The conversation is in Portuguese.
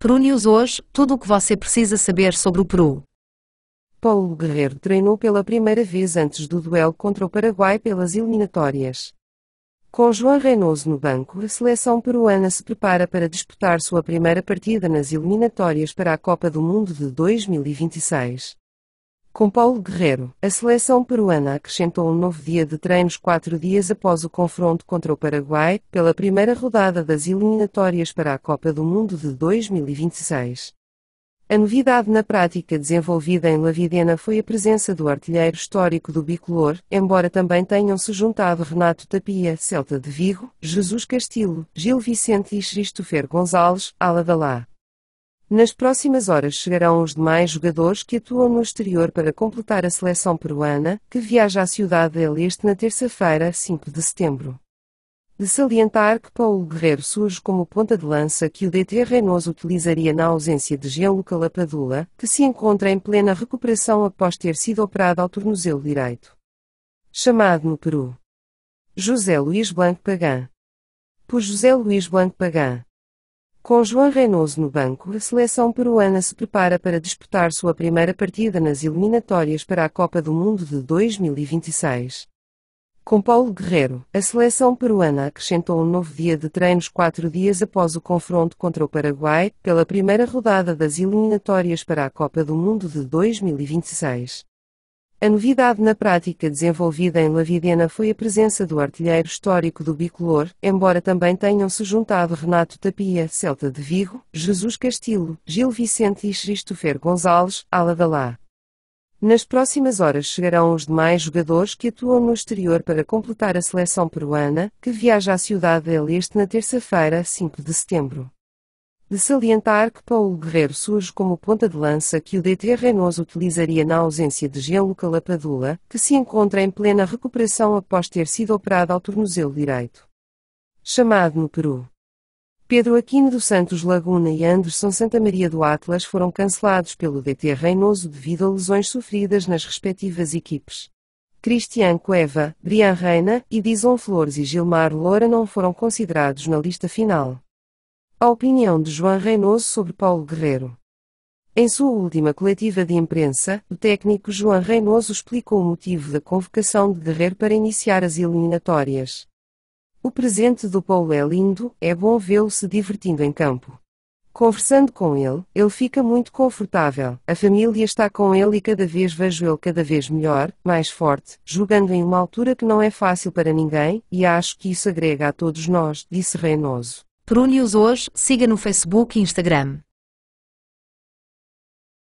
Peru News hoje, tudo o que você precisa saber sobre o Peru. Paulo Guerreiro treinou pela primeira vez antes do duelo contra o Paraguai pelas eliminatórias. Com João Reynoso no banco, a seleção peruana se prepara para disputar sua primeira partida nas eliminatórias para a Copa do Mundo de 2026. Com Paulo Guerreiro, a seleção peruana acrescentou um novo dia de treinos quatro dias após o confronto contra o Paraguai, pela primeira rodada das eliminatórias para a Copa do Mundo de 2026. A novidade na prática desenvolvida em La Videna foi a presença do artilheiro histórico do bicolor, embora também tenham-se juntado Renato Tapia, Celta de Vigo, Jesus Castilho, Gil Vicente e Christopher Gonzalez, Aladalá. Nas próximas horas chegarão os demais jogadores que atuam no exterior para completar a seleção peruana, que viaja à cidade del Este na terça-feira, 5 de setembro. De salientar que Paulo Guerreiro surge como ponta de lança que o DT Reynoso utilizaria na ausência de Gianluca Lapadula, que se encontra em plena recuperação após ter sido operado ao tornozelo direito. Chamado no Peru. José Luís Blanco Pagã. Por José Luís Blanco Pagã. Com João Reynoso no banco, a seleção peruana se prepara para disputar sua primeira partida nas eliminatórias para a Copa do Mundo de 2026. Com Paulo Guerreiro, a seleção peruana acrescentou um novo dia de treinos quatro dias após o confronto contra o Paraguai, pela primeira rodada das eliminatórias para a Copa do Mundo de 2026. A novidade na prática desenvolvida em La Videna foi a presença do artilheiro histórico do bicolor, embora também tenham-se juntado Renato Tapia, Celta de Vigo, Jesus Castillo, Gil Vicente e Christopher Gonzalez, Aladalá. Nas próximas horas chegarão os demais jogadores que atuam no exterior para completar a seleção peruana, que viaja à Cidade del Este na terça-feira, 5 de setembro de salientar que Paulo Guerreiro surge como ponta de lança que o DT Reynolds utilizaria na ausência de Gelo Calapadula, que se encontra em plena recuperação após ter sido operado ao tornozelo direito. Chamado no Peru. Pedro Aquino dos Santos Laguna e Anderson Santa Maria do Atlas foram cancelados pelo DT Reynoso devido a lesões sofridas nas respectivas equipes. Cristian Cueva, Brian Reina e Dizon Flores e Gilmar Loura não foram considerados na lista final. A opinião de João Reynoso sobre Paulo Guerreiro. Em sua última coletiva de imprensa, o técnico João Reynoso explicou o motivo da convocação de Guerreiro para iniciar as eliminatórias. O presente do Paulo é lindo, é bom vê-lo se divertindo em campo. Conversando com ele, ele fica muito confortável, a família está com ele e cada vez vejo ele cada vez melhor, mais forte, jogando em uma altura que não é fácil para ninguém, e acho que isso agrega a todos nós, disse Reynoso. Prúnios hoje, siga no Facebook e Instagram.